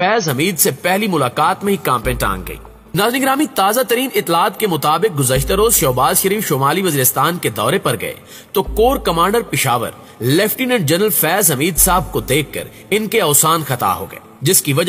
फैज हमीद से पहली मुलाकात में ही कांपे टांग गई नाजन रामी ताजा तरीन इतलात के मुताबिक गुजशत रोज शहबाज शरीफ शुमाली वजरिस्तान के दौरे पर गए तो corps commander Peshawar lieutenant general Faiz Hameed sahab को देख कर इनके अवसान खता हो गए जिसकी वजह